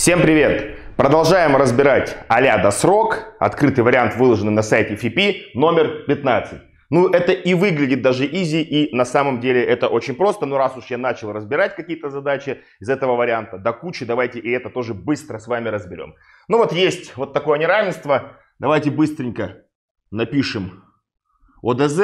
Всем привет! Продолжаем разбирать а-ля досрок. Открытый вариант выложенный на сайте FIP номер 15. Ну, это и выглядит даже изи, и на самом деле это очень просто. Но раз уж я начал разбирать какие-то задачи из этого варианта до кучи, давайте и это тоже быстро с вами разберем. Ну вот есть вот такое неравенство. Давайте быстренько напишем ОДЗ,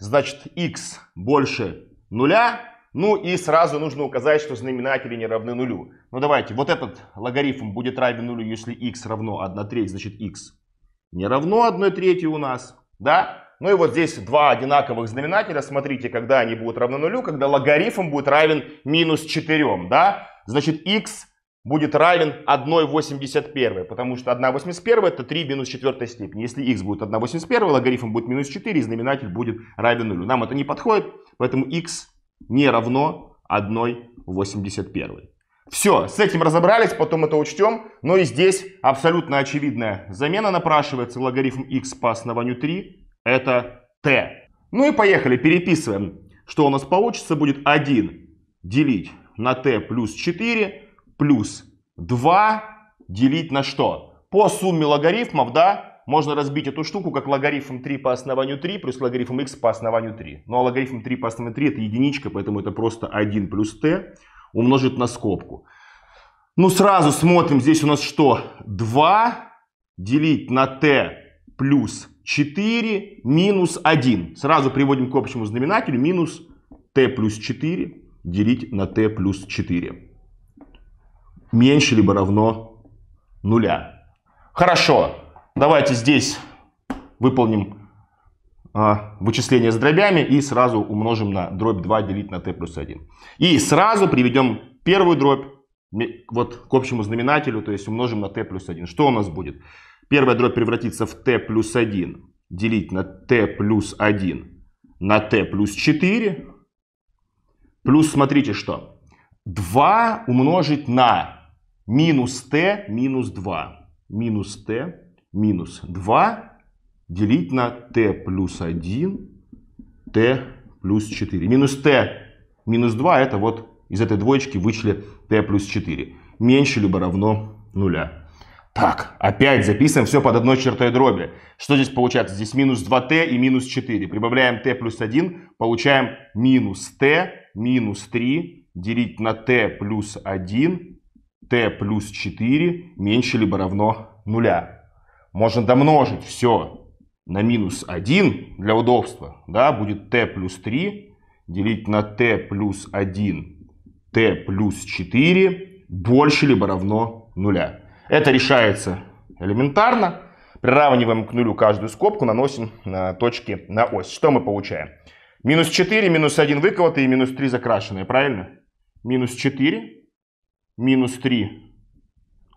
значит, x больше нуля, ну и сразу нужно указать, что знаменатели не равны нулю. Ну давайте, вот этот логарифм будет равен нулю, если x равно 1 треть, значит x не равно 1 трети у нас, да? Ну и вот здесь два одинаковых знаменателя, смотрите, когда они будут равны нулю, когда логарифм будет равен минус 4, да? Значит, x будет равен 1,81, потому что 1,81 это 3 минус 4 степени. Если x будет 1,81, логарифм будет минус 4, и знаменатель будет равен нулю. Нам это не подходит, поэтому x не равно 1,81. Все, с этим разобрались, потом это учтем. Но и здесь абсолютно очевидная замена напрашивается. Логарифм x по основанию 3 это t. Ну и поехали, переписываем. Что у нас получится? Будет 1 делить на t плюс 4 плюс 2 делить на что? По сумме логарифмов, да, можно разбить эту штуку как логарифм 3 по основанию 3 плюс логарифм x по основанию 3. Ну а логарифм 3 по основанию 3 это единичка, поэтому это просто 1 плюс t умножить на скобку. Ну сразу смотрим, здесь у нас что? 2 делить на t плюс 4 минус 1. Сразу приводим к общему знаменателю минус t плюс 4 делить на t плюс 4. Меньше либо равно нуля. Хорошо. Давайте здесь выполним а, вычисление с дробями и сразу умножим на дробь 2 делить на t плюс 1. И сразу приведем первую дробь вот к общему знаменателю, то есть умножим на t плюс 1. Что у нас будет? Первая дробь превратится в t плюс 1 делить на t плюс 1 на t плюс 4. Плюс смотрите что. 2 умножить на минус t минус 2. Минус t минус 2 делить на t плюс 1, t плюс 4. Минус t минус 2 это вот из этой двоечки вычли t плюс 4. Меньше либо равно нуля. Так, опять записываем все под одной чертой дроби. Что здесь получается? Здесь минус 2t и минус 4. Прибавляем t плюс 1, получаем минус t минус 3 делить на t плюс 1, t плюс 4 меньше либо равно нуля можно домножить все на минус 1 для удобства. Да, будет t плюс 3 делить на t плюс 1, t плюс 4 больше либо равно нуля. Это решается элементарно. Приравниваем к нулю каждую скобку, наносим на э, точки на ось. Что мы получаем? Минус 4, минус 1 выколотые и минус 3 закрашенные, правильно? Минус 4, минус 3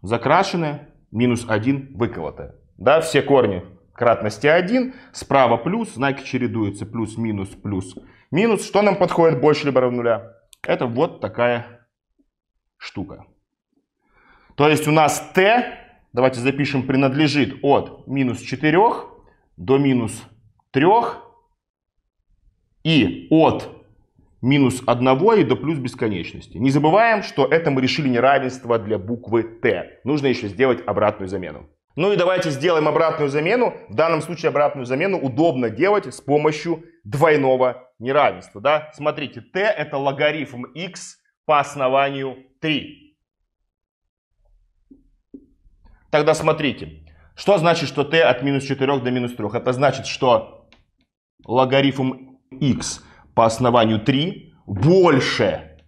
закрашенные, минус 1 выколотое да, все корни кратности 1, справа плюс, знаки чередуются, плюс, минус, плюс, минус. Что нам подходит больше либо равно нуля? Это вот такая штука. То есть у нас t, давайте запишем, принадлежит от минус 4 до минус 3 и от минус 1 и до плюс бесконечности. Не забываем, что это мы решили неравенство для буквы t. Нужно еще сделать обратную замену. Ну и давайте сделаем обратную замену. В данном случае обратную замену удобно делать с помощью двойного неравенства. Да? Смотрите, t это логарифм x по основанию 3. Тогда смотрите, что значит, что t от минус 4 до минус 3? Это значит, что логарифм x по основанию 3 больше,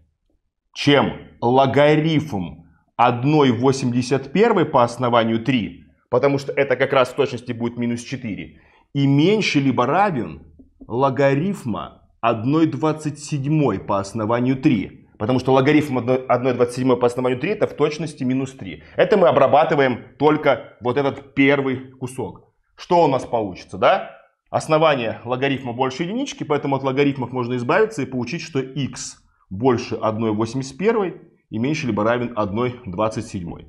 чем логарифм 1,81 по основанию 3 потому что это как раз в точности будет минус 4, и меньше либо равен логарифма 1,27 по основанию 3. Потому что логарифм 1,27 по основанию 3 это в точности минус 3. Это мы обрабатываем только вот этот первый кусок. Что у нас получится, да? Основание логарифма больше единички, поэтому от логарифмов можно избавиться и получить, что x больше 1,81 и меньше либо равен 1,27.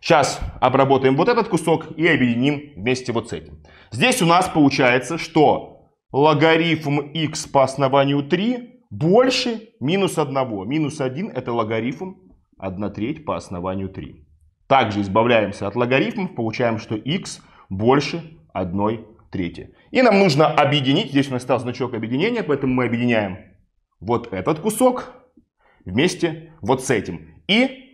Сейчас обработаем вот этот кусок и объединим вместе вот с этим. Здесь у нас получается, что логарифм x по основанию 3 больше минус 1. Минус 1 это логарифм 1 треть по основанию 3. Также избавляемся от логарифмов, получаем, что x больше 1 трети. И нам нужно объединить, здесь у нас стал значок объединения, поэтому мы объединяем вот этот кусок вместе вот с этим. И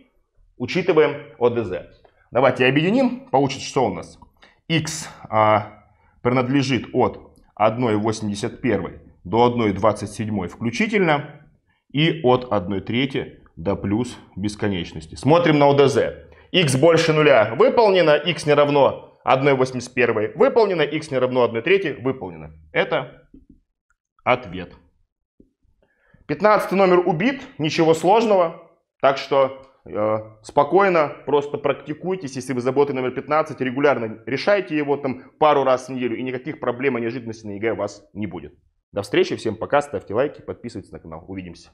учитываем ОДЗ. Давайте объединим. Получится, что у нас? x а, принадлежит от 1,81 до 1,27 включительно и от 1,3 до плюс бесконечности. Смотрим на ОДЗ. x больше нуля выполнено, x не равно 1,81 выполнено, x не равно 1,3 выполнено. Это ответ. 15 номер убит, ничего сложного. Так что Э, спокойно, просто практикуйтесь, если вы заботы номер 15, регулярно решайте его там пару раз в неделю, и никаких проблем и неожиданностей на ЕГЭ у вас не будет. До встречи, всем пока, ставьте лайки, подписывайтесь на канал, увидимся.